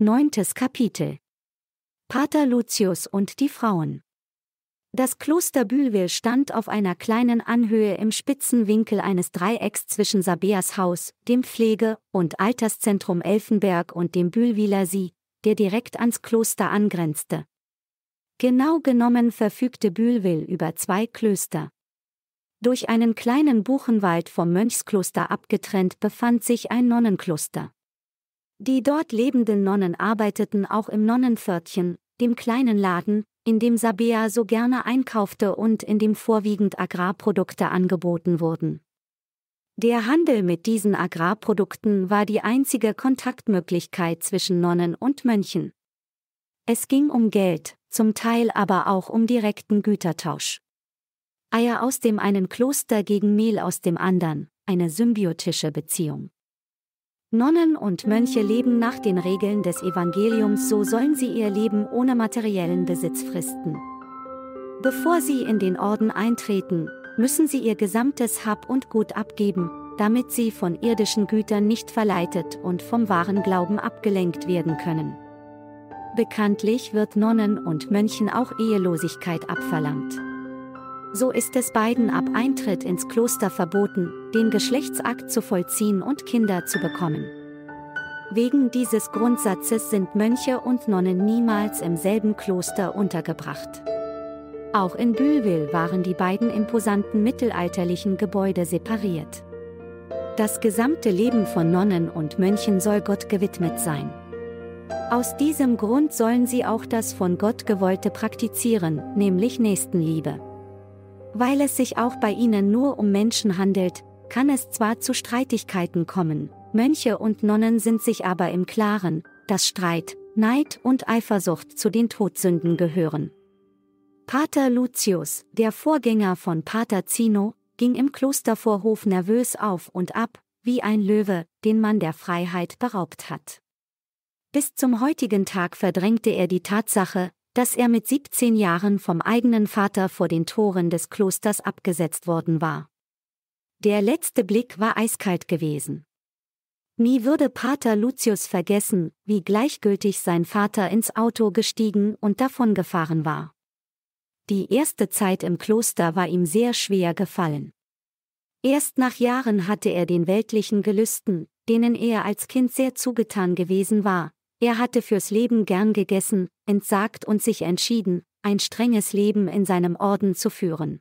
Neuntes Kapitel Pater Lucius und die Frauen Das Kloster Bülwil stand auf einer kleinen Anhöhe im spitzen Winkel eines Dreiecks zwischen Sabeas Haus, dem Pflege- und Alterszentrum Elfenberg und dem Bülwiler See, der direkt ans Kloster angrenzte. Genau genommen verfügte Bülwil über zwei Klöster. Durch einen kleinen Buchenwald vom Mönchskloster abgetrennt befand sich ein Nonnenkloster. Die dort lebenden Nonnen arbeiteten auch im Nonnenpförtchen, dem kleinen Laden, in dem Sabea so gerne einkaufte und in dem vorwiegend Agrarprodukte angeboten wurden. Der Handel mit diesen Agrarprodukten war die einzige Kontaktmöglichkeit zwischen Nonnen und Mönchen. Es ging um Geld, zum Teil aber auch um direkten Gütertausch. Eier aus dem einen Kloster gegen Mehl aus dem anderen, eine symbiotische Beziehung. Nonnen und Mönche leben nach den Regeln des Evangeliums, so sollen sie ihr Leben ohne materiellen Besitz fristen. Bevor sie in den Orden eintreten, müssen sie ihr gesamtes Hab und Gut abgeben, damit sie von irdischen Gütern nicht verleitet und vom wahren Glauben abgelenkt werden können. Bekanntlich wird Nonnen und Mönchen auch Ehelosigkeit abverlangt. So ist es beiden ab Eintritt ins Kloster verboten, den Geschlechtsakt zu vollziehen und Kinder zu bekommen. Wegen dieses Grundsatzes sind Mönche und Nonnen niemals im selben Kloster untergebracht. Auch in Bülwil waren die beiden imposanten mittelalterlichen Gebäude separiert. Das gesamte Leben von Nonnen und Mönchen soll Gott gewidmet sein. Aus diesem Grund sollen sie auch das von Gott gewollte praktizieren, nämlich Nächstenliebe. Weil es sich auch bei ihnen nur um Menschen handelt, kann es zwar zu Streitigkeiten kommen, Mönche und Nonnen sind sich aber im Klaren, dass Streit, Neid und Eifersucht zu den Todsünden gehören. Pater Lucius, der Vorgänger von Pater Zino, ging im Klostervorhof nervös auf und ab, wie ein Löwe, den man der Freiheit beraubt hat. Bis zum heutigen Tag verdrängte er die Tatsache, dass er mit 17 Jahren vom eigenen Vater vor den Toren des Klosters abgesetzt worden war. Der letzte Blick war eiskalt gewesen. Nie würde Pater Lucius vergessen, wie gleichgültig sein Vater ins Auto gestiegen und davongefahren war. Die erste Zeit im Kloster war ihm sehr schwer gefallen. Erst nach Jahren hatte er den weltlichen Gelüsten, denen er als Kind sehr zugetan gewesen war, er hatte fürs Leben gern gegessen, entsagt und sich entschieden, ein strenges Leben in seinem Orden zu führen.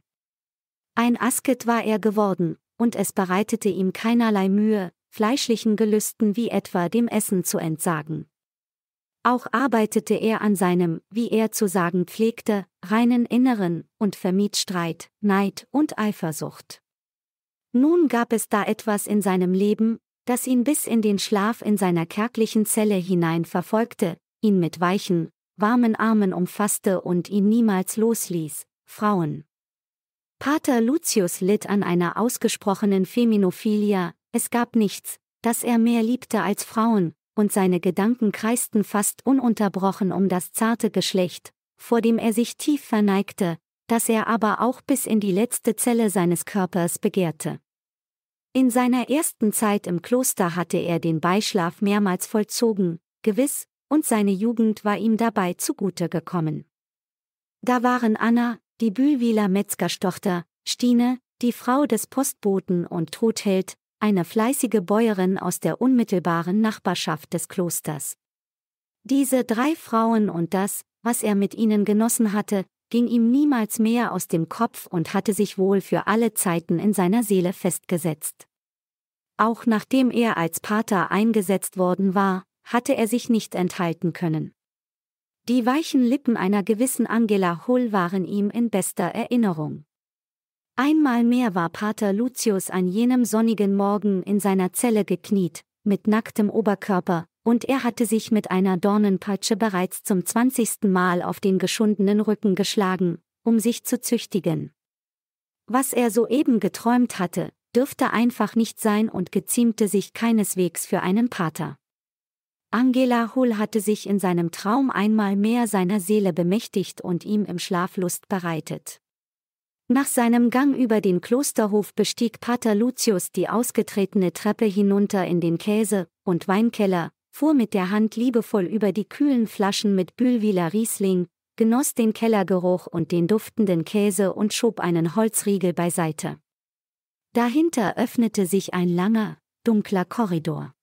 Ein Asket war er geworden, und es bereitete ihm keinerlei Mühe, fleischlichen Gelüsten wie etwa dem Essen zu entsagen. Auch arbeitete er an seinem, wie er zu sagen pflegte, reinen Inneren und vermied Streit, Neid und Eifersucht. Nun gab es da etwas in seinem Leben, das ihn bis in den Schlaf in seiner kärglichen Zelle hinein verfolgte, ihn mit weichen, warmen Armen umfasste und ihn niemals losließ. Frauen. Pater Lucius litt an einer ausgesprochenen Feminophilia, es gab nichts, das er mehr liebte als Frauen, und seine Gedanken kreisten fast ununterbrochen um das zarte Geschlecht, vor dem er sich tief verneigte, das er aber auch bis in die letzte Zelle seines Körpers begehrte. In seiner ersten Zeit im Kloster hatte er den Beischlaf mehrmals vollzogen, gewiss, und seine Jugend war ihm dabei zugute gekommen. Da waren Anna, die Bühlwiler Metzgerstochter, Stine, die Frau des Postboten und Trutheld, eine fleißige Bäuerin aus der unmittelbaren Nachbarschaft des Klosters. Diese drei Frauen und das, was er mit ihnen genossen hatte, ging ihm niemals mehr aus dem Kopf und hatte sich wohl für alle Zeiten in seiner Seele festgesetzt. Auch nachdem er als Pater eingesetzt worden war, hatte er sich nicht enthalten können. Die weichen Lippen einer gewissen Angela Hull waren ihm in bester Erinnerung. Einmal mehr war Pater Lucius an jenem sonnigen Morgen in seiner Zelle gekniet, mit nacktem Oberkörper, und er hatte sich mit einer Dornenpeitsche bereits zum zwanzigsten Mal auf den geschundenen Rücken geschlagen, um sich zu züchtigen. Was er soeben geträumt hatte, dürfte einfach nicht sein und geziemte sich keineswegs für einen Pater. Angela Hull hatte sich in seinem Traum einmal mehr seiner Seele bemächtigt und ihm im Schlaf Lust bereitet. Nach seinem Gang über den Klosterhof bestieg Pater Lucius die ausgetretene Treppe hinunter in den Käse- und Weinkeller, fuhr mit der Hand liebevoll über die kühlen Flaschen mit Bühlwiler Riesling, genoss den Kellergeruch und den duftenden Käse und schob einen Holzriegel beiseite. Dahinter öffnete sich ein langer, dunkler Korridor.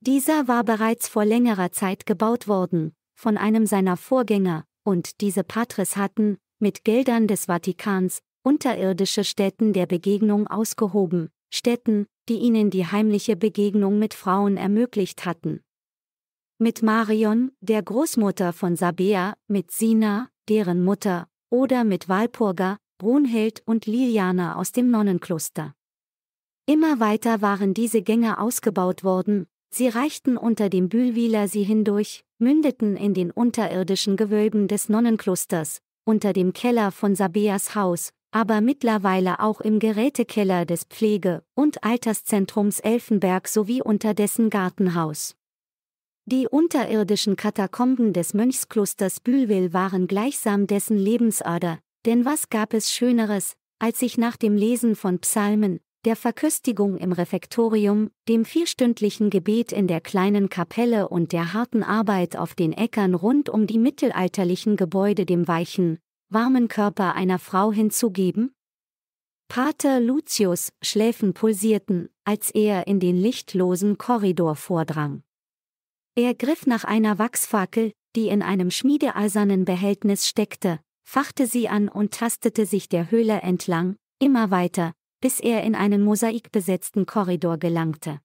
Dieser war bereits vor längerer Zeit gebaut worden, von einem seiner Vorgänger, und diese Patres hatten, mit Geldern des Vatikans, unterirdische Stätten der Begegnung ausgehoben, Stätten, die ihnen die heimliche Begegnung mit Frauen ermöglicht hatten. Mit Marion, der Großmutter von Sabea, mit Sina, deren Mutter, oder mit Walpurga, Brunhild und Liliana aus dem Nonnenkloster. Immer weiter waren diese Gänge ausgebaut worden, sie reichten unter dem Bühlwiler sie hindurch, mündeten in den unterirdischen Gewölben des Nonnenklosters, unter dem Keller von Sabeas Haus, aber mittlerweile auch im Gerätekeller des Pflege- und Alterszentrums Elfenberg sowie unter dessen Gartenhaus. Die unterirdischen Katakomben des Mönchsklosters Bülwil waren gleichsam dessen Lebensader, denn was gab es Schöneres, als sich nach dem Lesen von Psalmen, der Verköstigung im Refektorium, dem vierstündlichen Gebet in der kleinen Kapelle und der harten Arbeit auf den Äckern rund um die mittelalterlichen Gebäude dem weichen, warmen Körper einer Frau hinzugeben? Pater Lucius Schläfen pulsierten, als er in den lichtlosen Korridor vordrang. Er griff nach einer Wachsfackel, die in einem schmiedeeisernen Behältnis steckte, fachte sie an und tastete sich der Höhle entlang, immer weiter, bis er in einen mosaikbesetzten Korridor gelangte.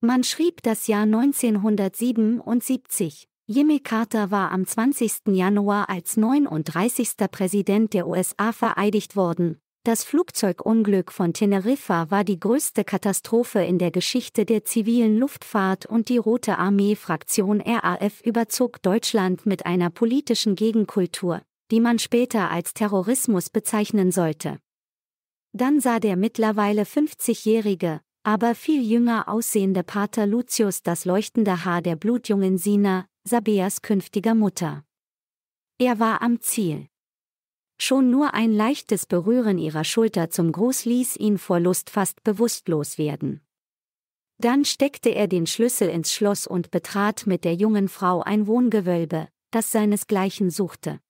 Man schrieb das Jahr 1977. Jimmy Carter war am 20. Januar als 39. Präsident der USA vereidigt worden, das Flugzeugunglück von Teneriffa war die größte Katastrophe in der Geschichte der zivilen Luftfahrt und die Rote Armee-Fraktion RAF überzog Deutschland mit einer politischen Gegenkultur, die man später als Terrorismus bezeichnen sollte. Dann sah der mittlerweile 50-jährige, aber viel jünger aussehende Pater Lucius das leuchtende Haar der blutjungen Sina, Sabeas künftiger Mutter. Er war am Ziel. Schon nur ein leichtes Berühren ihrer Schulter zum Gruß ließ ihn vor Lust fast bewusstlos werden. Dann steckte er den Schlüssel ins Schloss und betrat mit der jungen Frau ein Wohngewölbe, das seinesgleichen suchte.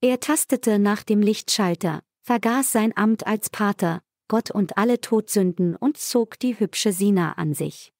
Er tastete nach dem Lichtschalter, vergaß sein Amt als Pater, Gott und alle Todsünden und zog die hübsche Sina an sich.